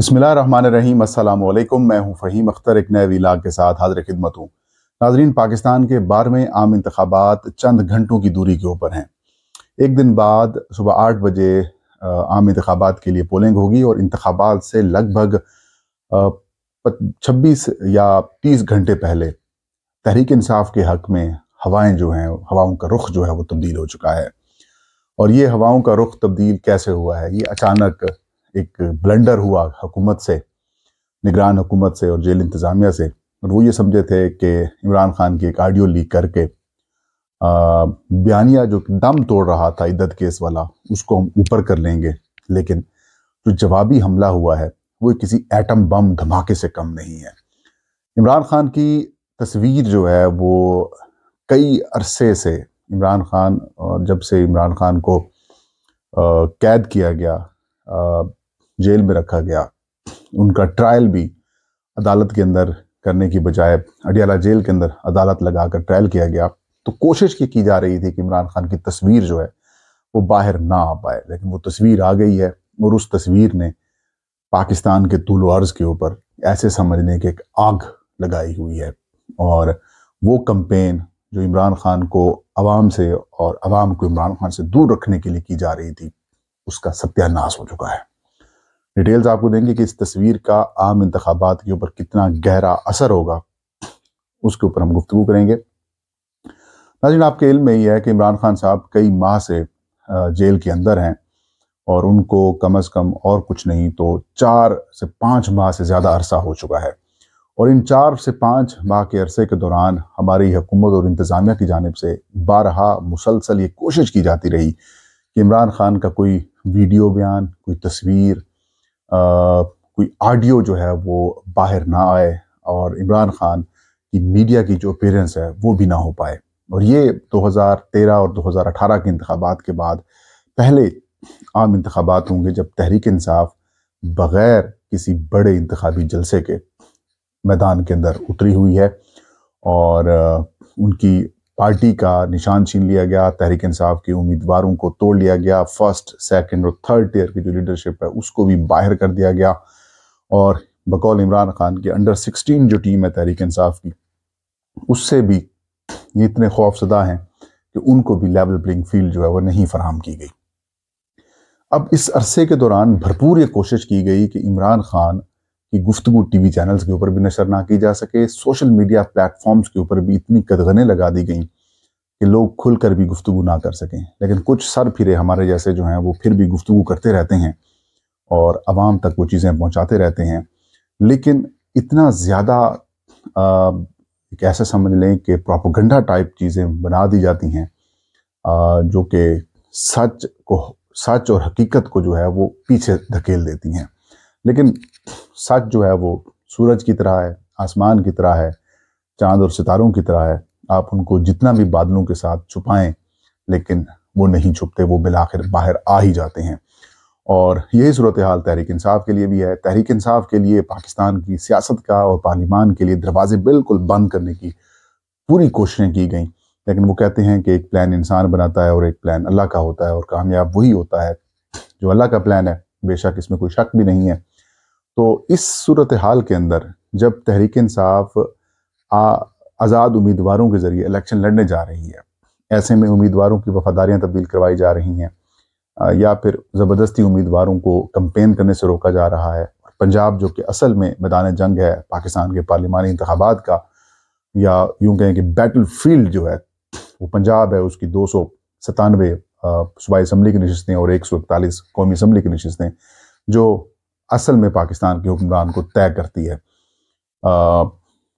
बसमिलीम अल्लाम मैं हूं फ़हीम अख्तर एक नए विलाग के साथ हाजिर खिदमत हूँ नाजरीन पाकिस्तान के बारहवें आम इंतबात चंद घंटों की दूरी के ऊपर हैं एक दिन बाद सुबह आठ बजे आम इंतबात के लिए पोलिंग होगी और इंतबात से लगभग छब्बीस या तीस घंटे पहले तहरीक इंसाफ के हक में हवाएँ जो हैं हवाओं का रुख जो है वो तब्दील हो चुका है और ये हवाओं का रुख तब्दील कैसे हुआ है ये अचानक एक ब्लंडर हुआ हुकूमत से निगरान हुकूमत से और जेल इंतज़ामिया से और वो ये समझे थे कि इमरान खान की एक आडियो लीक करके बयानिया जो दम तोड़ रहा था इद्दत केस वाला उसको हम ऊपर कर लेंगे लेकिन जो तो जवाबी हमला हुआ है वो किसी एटम बम धमाके से कम नहीं है इमरान खान की तस्वीर जो है वो कई अरसे से इमरान खान और जब से इमरान खान को कैद किया गया जेल में रखा गया उनका ट्रायल भी अदालत के अंदर करने की बजाय अडियाला जेल के अंदर अदालत लगाकर ट्रायल किया गया तो कोशिश की, की जा रही थी कि इमरान खान की तस्वीर जो है वो बाहर ना आ पाए लेकिन वो तस्वीर आ गई है और उस तस्वीर ने पाकिस्तान के तुल अर्ज़ के ऊपर ऐसे समझने के एक आग लगाई हुई है और वो कंपेन जो इमरान खान को आवाम से और आवाम को इमरान खान से दूर रखने के लिए की जा रही थी उसका सत्यानाश हो चुका है डिटेल्स आपको देंगे कि इस तस्वीर का आम इंतबात के ऊपर कितना गहरा असर होगा उसके ऊपर हम गुफ्तु करेंगे नाजिन आपके इल्म में ही है कि इमरान खान साहब कई माह से जेल के अंदर हैं और उनको कम अज़ कम और कुछ नहीं तो चार से पाँच माह से ज़्यादा अरसा हो चुका है और इन चार से पाँच माह के अरसे के दौरान हमारी हुकूमत और इंतज़ामिया की जानब से बारहा मुसलसल ये कोशिश की जाती रही कि इमरान खान का कोई वीडियो बयान कोई तस्वीर कोई ऑडियो जो है वो बाहर ना आए और इमरान खान की मीडिया की जो अपेरेंस है वो भी ना हो पाए और ये 2013 और 2018 के इंतबात के बाद पहले आम इंतबात होंगे जब तहरीक इंसाफ बग़ैर किसी बड़े इंतबी जलसे के मैदान के अंदर उतरी हुई है और उनकी पार्टी का निशान छीन लिया गया तहरीक इंसाफ के उम्मीदवारों को तोड़ लिया गया फर्स्ट सेकंड और थर्ड टीयर की जो लीडरशिप है उसको भी बाहर कर दिया गया और बकौल इमरान खान की अंडर सिक्सटीन जो टीम है तहरीक इंसाफ की उससे भी ये इतने खौफजदा हैं कि उनको भी लेवल प्लेइंग फील्ड जो है वह नहीं फराहम की गई अब इस अरसे के दौरान भरपूर ये कोशिश की गई कि इमरान खान कि गुफ्तु टीवी चैनल्स के ऊपर भी नशर ना की जा सके सोशल मीडिया प्लेटफॉर्म्स के ऊपर भी इतनी कदगने लगा दी गई कि लोग खुलकर भी गुफ्तु ना कर सकें लेकिन कुछ सर फिरे हमारे जैसे जो हैं वो फिर भी गुफ्तु करते रहते हैं और आवाम तक वो चीज़ें पहुँचाते रहते हैं लेकिन इतना ज़्यादा एक ऐसा समझ लें कि प्रोपोगंडा टाइप चीज़ें बना दी जाती हैं जो कि सच को सच और हकीकत को जो है वो पीछे धकेल देती हैं लेकिन सच जो है वो सूरज की तरह है आसमान की तरह है चांद और सितारों की तरह है आप उनको जितना भी बादलों के साथ छुपाएं लेकिन वो नहीं छुपते वो बिलाखिर बाहर आ ही जाते हैं और यही सूरत हाल तहरीक इंसाफ के लिए भी है तहरीक इंसाफ के लिए पाकिस्तान की सियासत का और पार्लिमान के लिए दरवाजे बिल्कुल बंद करने की पूरी कोशिशें की गई लेकिन वो कहते हैं कि एक प्लान इंसान बनाता है और एक प्लान अल्लाह का होता है और कामयाब वही होता है जो अल्लाह का प्लान है बेशक इसमें कोई शक भी नहीं है तो इस सूरत हाल के अंदर जब तहरीक इंसाफ आज़ाद उम्मीदवारों के ज़रिए इलेक्शन लड़ने जा रही है ऐसे में उम्मीदवारों की वफादारियाँ तब्दील करवाई जा रही हैं या फिर ज़बरदस्ती उम्मीदवारों को कंपेन करने से रोका जा रहा है पंजाब जो कि असल में मैदान जंग है पाकिस्तान के पार्लिमानी इंतबात का या यूँ कहें कि बैटल फील्ड जो है वो पंजाब है उसकी दो सौ सतानवे सूबाई असम्बली की नशस्तें और एक सौ इकतालीस कौमी असम्बली की नशस्तें जो असल में पाकिस्तान के हुक्मरान को तय करती है आ,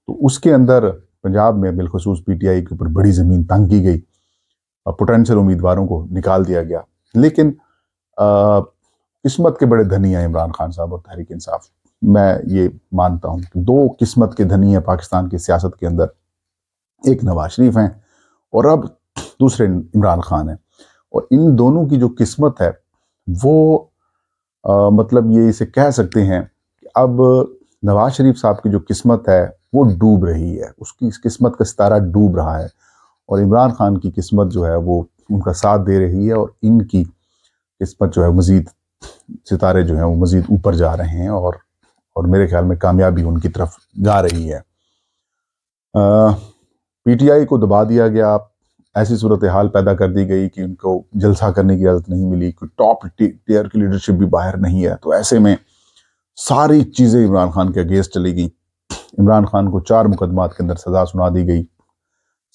तो उसके अंदर पंजाब में बिलखसूस पीटीआई के ऊपर बड़ी ज़मीन तंग की गई पोटेंशियल उम्मीदवारों को निकाल दिया गया लेकिन किस्मत के बड़े धनी हैं इमरान खान साहब और तहरीक इंसाफ मैं ये मानता हूँ कि दो किस्मत के धनी हैं पाकिस्तान की सियासत के अंदर एक नवाज शरीफ हैं और अब दूसरे इमरान खान हैं और इन दोनों की जो किस्मत है वो आ, मतलब ये इसे कह सकते हैं कि अब नवाज शरीफ साहब की जो किस्मत है वो डूब रही है उसकी किस्मत का सितारा डूब रहा है और इमरान खान की किस्मत जो है वो उनका साथ दे रही है और इनकी किस्मत जो है मज़ीद सितारे जो हैं वो मज़ीद ऊपर जा रहे हैं और और मेरे ख्याल में कामयाबी उनकी तरफ जा रही है पीटीआई को दबा दिया गया ऐसी सूरत हाल पैदा कर दी गई कि उनको जलसा करने की इजाज़त नहीं मिली कोई टॉप टेयर की लीडरशिप भी बाहर नहीं है तो ऐसे में सारी चीज़ें इमरान खान के अगेंस्ट चली गई इमरान खान को चार मुकदमात के अंदर सज़ा सुना दी गई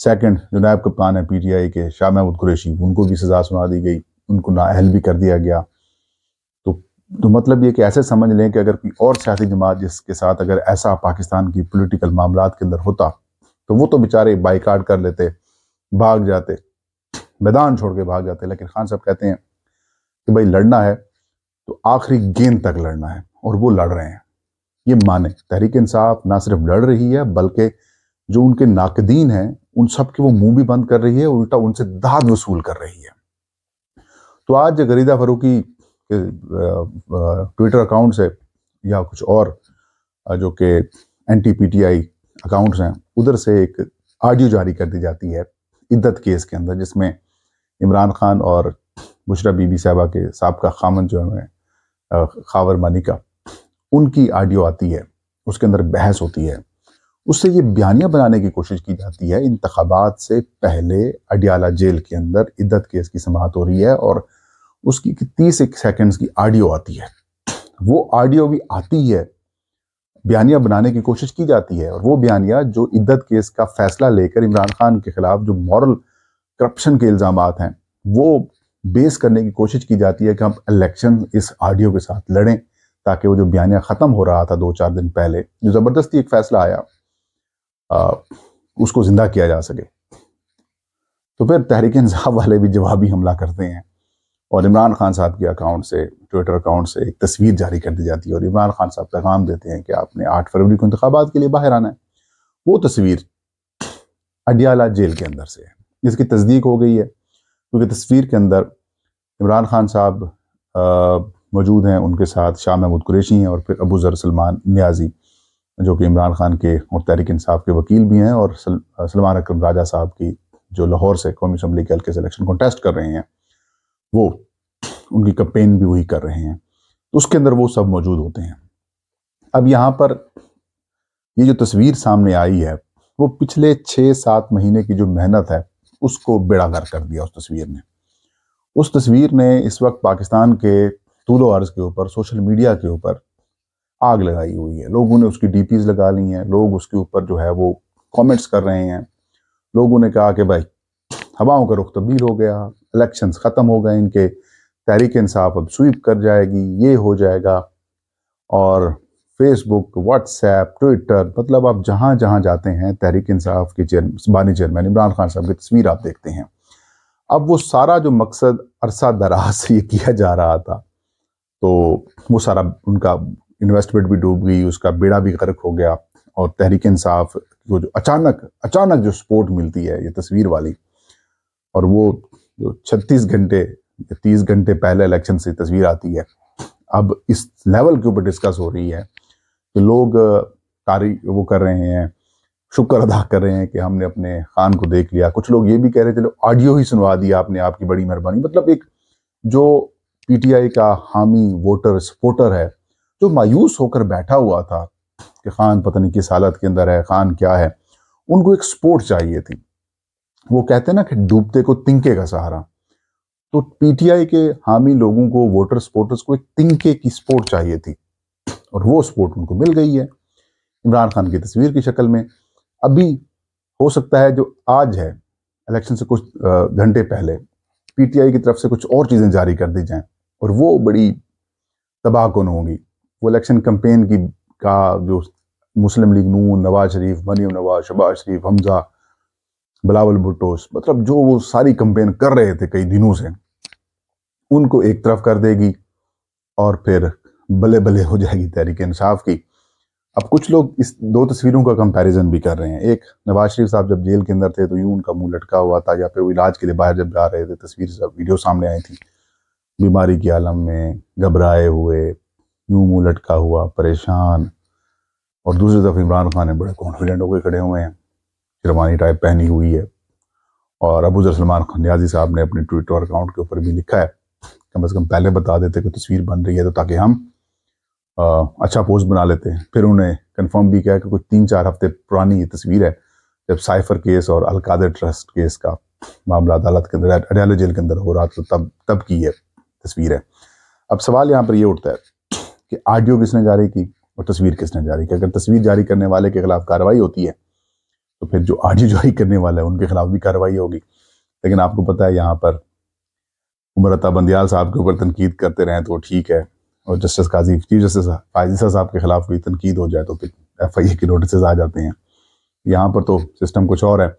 सेकंड जो नायब कप्तान है पीटीआई के शाह महमूद कुरेशी उनको भी सज़ा सुना दी गई उनको नाअहल भी कर दिया गया तो तो मतलब ये कि ऐसे समझ लें कि अगर कोई और सियासी जमात जिसके साथ अगर ऐसा पाकिस्तान की पोलिटिकल मामला के अंदर होता तो वो तो बेचारे बाईकाट कर लेते भाग जाते मैदान छोड़ के भाग जाते लेकिन खान साहब कहते हैं कि भाई लड़ना है तो आखिरी गेंद तक लड़ना है और वो लड़ रहे हैं ये माने तहरीक इंसाफ ना सिर्फ लड़ रही है बल्कि जो उनके नाकदीन हैं उन सब के वो मुंह भी बंद कर रही है उल्टा उनसे दाद वसूल कर रही है तो आज गरीदा फरूकी ट्विटर अकाउंट से या कुछ और जो कि N T P T I accounts हैं उधर से एक आडियो जारी कर दी जाती है इद्दत केस के अंदर जिसमें इमरान खान और बुशरा बीबी साहबा के सबका खामन जो है खावर मानिका उनकी आडियो आती है उसके अंदर बहस होती है उससे ये बयानिया बनाने की कोशिश की जाती है इंतबात से पहले अडियाला जेल के अंदर इद्दत केस की समात हो रही है और उसकी तीस एक सेकेंड्स की ऑडियो आती है वो ऑडियो भी आती है बयानिया बनाने की कोशिश की जाती है और वो बयानिया जो इद्दत केस का फैसला लेकर इमरान खान के खिलाफ जो मॉरल करप्शन के इल्ज़ाम हैं वो बेस करने की कोशिश की जाती है कि हम इलेक्शन इस ऑडियो के साथ लड़ें ताकि वो जो बयानिया ख़त्म हो रहा था दो चार दिन पहले जो ज़बरदस्ती एक फ़ैसला आया आ, उसको ज़िंदा किया जा सके तो फिर तहरीक इंसाफ वाले भी जवाबी हमला करते हैं और इमरान खान साहब के अकाउंट से ट्विटर अकाउंट से एक तस्वीर जारी कर दी जाती है और इमरान खान साहब पैगाम देते हैं कि आपने आठ फरवरी को इंतबात के लिए बाहर आना है वो तस्वीर अडियाला जेल के अंदर से है इसकी तस्दीक हो गई है क्योंकि तस्वीर के अंदर इमरान खान साहब मौजूद हैं उनके साथ शाह महमूद कुरेशी हैं और फिर अबू ज़र सलमान न्याजी जो कि इमरान खान के और तहरिक इंसाफ के वकील भी हैं और सलमान अक्रम राजा साहब की जो लाहौर से कौमी असम्बली के हल्के से इलेक्शन कॉन्टेस्ट कर रहे हैं वो उनकी कंपेन भी वही कर रहे हैं तो उसके अंदर वो सब मौजूद होते हैं अब यहाँ पर ये जो तस्वीर सामने आई है वो पिछले छः सात महीने की जो मेहनत है उसको बेड़ागर कर दिया उस तस्वीर ने उस तस्वीर ने इस वक्त पाकिस्तान के तूलो अर्ज के ऊपर सोशल मीडिया के ऊपर आग लगाई हुई है लोगों ने उसकी डी लगा ली हैं लोग उसके ऊपर जो है वो कॉमेंट्स कर रहे हैं लोगों ने कहा कि भाई हवाओं का रुख तब्दील हो गया इलेक्शंस ख़त्म हो गए इनके तहरीक इंसाफ अब स्वीप कर जाएगी ये हो जाएगा और फेसबुक व्हाट्सएप ट्विटर मतलब आप जहाँ जहाँ जाते हैं तहरीक इंसाफ के चेयर बानी चेयरमैन इमरान खान साहब की तस्वीर आप देखते हैं अब वो सारा जो मकसद अरसा दराज से ये किया जा रहा था तो वो सारा उनका इन्वेस्टमेंट भी डूब गई उसका बेड़ा भी गर्क हो गया और तहरीक इंसाफ को जो अचानक अचानक जो सपोर्ट मिलती है ये तस्वीर वाली और वो जो 36 घंटे 30 घंटे पहले इलेक्शन से तस्वीर आती है अब इस लेवल के ऊपर डिस्कस हो रही है कि लोग कार्य वो कर रहे हैं शुक्र अदा कर रहे हैं कि हमने अपने खान को देख लिया कुछ लोग ये भी कह रहे चलो ऑडियो ही सुनवा दिया आपने आपकी बड़ी मेहरबानी मतलब एक जो पीटीआई का हामी वोटर सपोर्टर है जो मायूस होकर बैठा हुआ था कि खान पता नहीं किस हालत के अंदर है खान क्या है उनको एक सपोर्ट चाहिए थी वो कहते हैं ना कि डूबते को तिंके का सहारा तो पीटीआई के हामी लोगों को वोटर सपोर्टर्स को एक तिंके की सपोर्ट चाहिए थी और वो सपोर्ट उनको मिल गई है इमरान खान की तस्वीर की शक्ल में अभी हो सकता है जो आज है इलेक्शन से कुछ घंटे पहले पीटीआई की तरफ से कुछ और चीज़ें जारी कर दी जाएं और वो बड़ी तबाह कौन होंगी वो इलेक्शन कंपेन की का जो मुस्लिम लीग नून नवाज शरीफ मनीम नवाज शबाज शरीफ हमजा बिलावल भुट्टोस मतलब जो वो सारी कंपेन कर रहे थे कई दिनों से उनको एक तरफ कर देगी और फिर बले बले हो जाएगी तहरीक इंसाफ की अब कुछ लोग इस दो तस्वीरों का कंपैरिजन भी कर रहे हैं एक नवाज शरीफ साहब जब जेल के अंदर थे तो यूं उनका मुंह लटका हुआ था या फिर वो इलाज के लिए बाहर जब जा रहे थे तस्वीर वीडियो सामने आई थी बीमारी के आलम में घबराए हुए यूं मुंह लटका हुआ परेशान और दूसरी तरफ इमरान खान बड़े कॉन्फिडेंट होकर खड़े हुए हैं शेरवानी टाइप पहनी हुई है और अबू जर सलमान खनियाजी साहब ने अपने ट्विटर अकाउंट के ऊपर भी लिखा है कम अज़ कम पहले बता देते कोई तस्वीर बन रही है तो ताकि हम आ, अच्छा पोस्ट बना लेते हैं फिर उन्हें कंफर्म भी किया कि कुछ तीन चार हफ्ते पुरानी ये तस्वीर है जब साइफर केस और अलकाद ट्रस्ट केस का मामला अदालत के अंदर अडयाला जेल के अंदर हो रहा था तब तब की ये तस्वीर है अब सवाल यहाँ पर यह उठता है कि ऑडियो किसने जारी की और तस्वीर किसने जारी की अगर तस्वीर जारी करने वाले के खिलाफ कार्रवाई होती है तो फिर जो आजी जुआई करने वाला है उनके खिलाफ भी कार्रवाई होगी लेकिन आपको पता है यहाँ पर उमरता बंदियाल साहब के ऊपर तनकीद करते रहें तो ठीक है और justice Qazi chief justice Faez Isa साहब के खिलाफ कोई तनकीद हो जाए तो फिर एफ आई ए के नोटिस आ जाते हैं यहाँ पर तो सिस्टम कुछ और है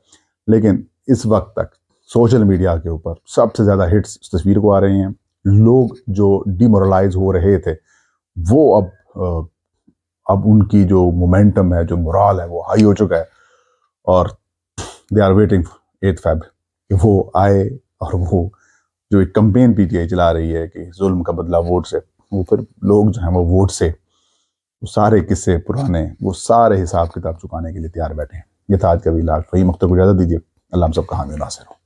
लेकिन इस वक्त तक सोशल मीडिया के ऊपर सबसे ज़्यादा हिट्स इस तस्वीर को आ रहे हैं लोग जो डिमोरलाइज हो रहे थे वो अब अब उनकी जो मोमेंटम है जो मोरल है वो हाई हो चुका है और दे आर वेटिंग एट फैब कि वो आए और वो जो एक कंपेन पीटीआई चला रही है कि जुल्म का बदला वोट से वो फिर लोग जो हैं वो वोट से वो सारे किस्से पुराने वो सारे हिसाब किताब चुकाने के लिए तैयार बैठे हैं ये था आज का भी वही मकतब को इजाज़त दीजिए अल्लाह हम सब का नासिर हो